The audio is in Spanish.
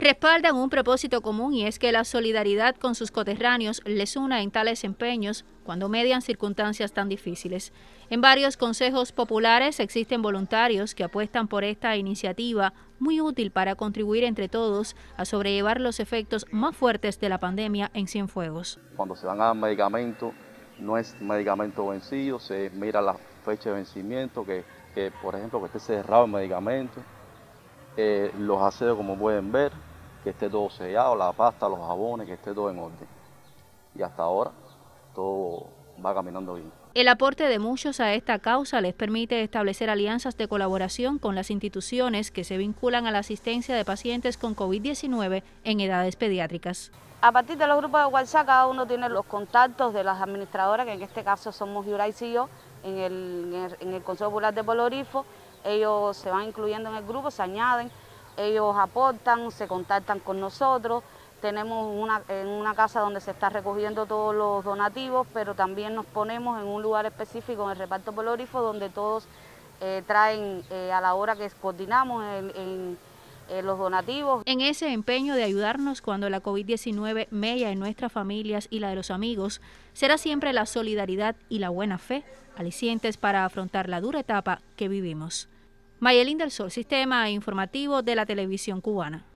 respaldan un propósito común y es que la solidaridad con sus coterráneos les una en tales empeños cuando median circunstancias tan difíciles. En varios consejos populares existen voluntarios que apuestan por esta iniciativa muy útil para contribuir entre todos a sobrellevar los efectos más fuertes de la pandemia en Cienfuegos. Cuando se van a dar medicamento, no es medicamento vencido, se mira la fecha de vencimiento, que, por ejemplo que esté cerrado el medicamento, eh, los aseos como pueden ver, que esté todo sellado, la pasta, los jabones, que esté todo en orden. Y hasta ahora todo va caminando bien. El aporte de muchos a esta causa les permite establecer alianzas de colaboración con las instituciones que se vinculan a la asistencia de pacientes con COVID-19 en edades pediátricas. A partir de los grupos de WhatsApp, cada uno tiene los contactos de las administradoras, que en este caso somos Yurais y yo, en el, en Consejo Popular de Polorifo. Ellos se van incluyendo en el grupo, se añaden, ellos aportan, se contactan con nosotros. Tenemos una, en una casa donde se está recogiendo todos los donativos, pero también nos ponemos en un lugar específico en el reparto pológrafo donde todos eh, traen eh, a la hora que coordinamos eh, los donativos. En ese empeño de ayudarnos cuando la COVID-19 mella en nuestras familias y la de los amigos, será siempre la solidaridad y la buena fe alicientes para afrontar la dura etapa que vivimos. Mayelín del Sol, Sistema Informativo de la Televisión Cubana.